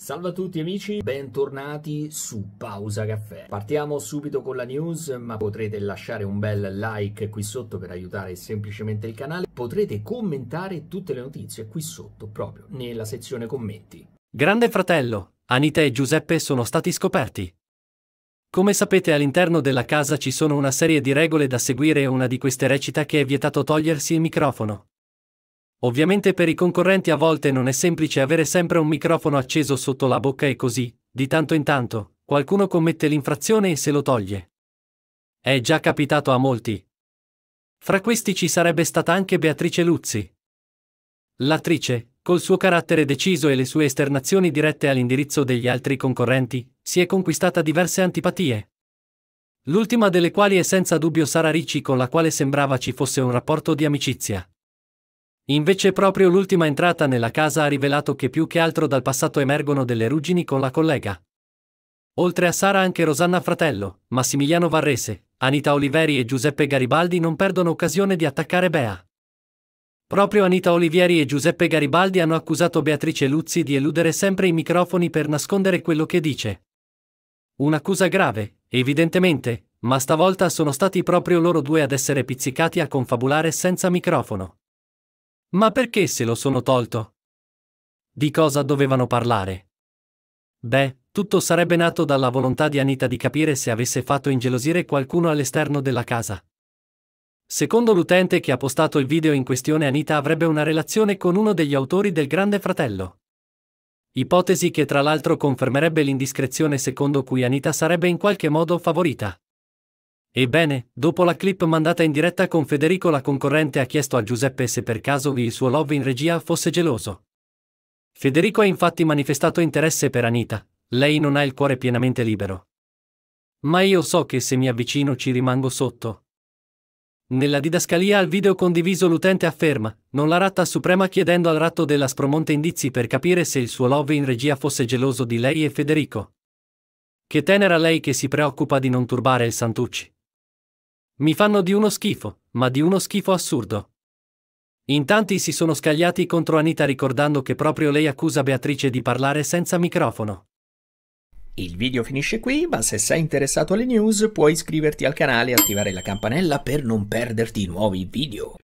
Salve a tutti amici, bentornati su Pausa Caffè. Partiamo subito con la news, ma potrete lasciare un bel like qui sotto per aiutare semplicemente il canale. Potrete commentare tutte le notizie qui sotto, proprio nella sezione commenti. Grande fratello, Anita e Giuseppe sono stati scoperti. Come sapete all'interno della casa ci sono una serie di regole da seguire e una di queste recita che è vietato togliersi il microfono. Ovviamente per i concorrenti a volte non è semplice avere sempre un microfono acceso sotto la bocca e così, di tanto in tanto, qualcuno commette l'infrazione e se lo toglie. È già capitato a molti. Fra questi ci sarebbe stata anche Beatrice Luzzi. L'attrice, col suo carattere deciso e le sue esternazioni dirette all'indirizzo degli altri concorrenti, si è conquistata diverse antipatie. L'ultima delle quali è senza dubbio Sara Ricci con la quale sembrava ci fosse un rapporto di amicizia. Invece proprio l'ultima entrata nella casa ha rivelato che più che altro dal passato emergono delle ruggini con la collega. Oltre a Sara anche Rosanna Fratello, Massimiliano Varrese, Anita Oliveri e Giuseppe Garibaldi non perdono occasione di attaccare Bea. Proprio Anita Olivieri e Giuseppe Garibaldi hanno accusato Beatrice Luzzi di eludere sempre i microfoni per nascondere quello che dice. Un'accusa grave, evidentemente, ma stavolta sono stati proprio loro due ad essere pizzicati a confabulare senza microfono. Ma perché se lo sono tolto? Di cosa dovevano parlare? Beh, tutto sarebbe nato dalla volontà di Anita di capire se avesse fatto ingelosire qualcuno all'esterno della casa. Secondo l'utente che ha postato il video in questione Anita avrebbe una relazione con uno degli autori del Grande Fratello. Ipotesi che tra l'altro confermerebbe l'indiscrezione secondo cui Anita sarebbe in qualche modo favorita. Ebbene, dopo la clip mandata in diretta con Federico la concorrente ha chiesto a Giuseppe se per caso il suo love in regia fosse geloso. Federico ha infatti manifestato interesse per Anita, lei non ha il cuore pienamente libero. Ma io so che se mi avvicino ci rimango sotto. Nella didascalia al video condiviso l'utente afferma, non la ratta suprema chiedendo al ratto della spromonte indizi per capire se il suo love in regia fosse geloso di lei e Federico. Che tenera lei che si preoccupa di non turbare il Santucci. Mi fanno di uno schifo, ma di uno schifo assurdo. In tanti si sono scagliati contro Anita ricordando che proprio lei accusa Beatrice di parlare senza microfono. Il video finisce qui, ma se sei interessato alle news puoi iscriverti al canale e attivare la campanella per non perderti nuovi video.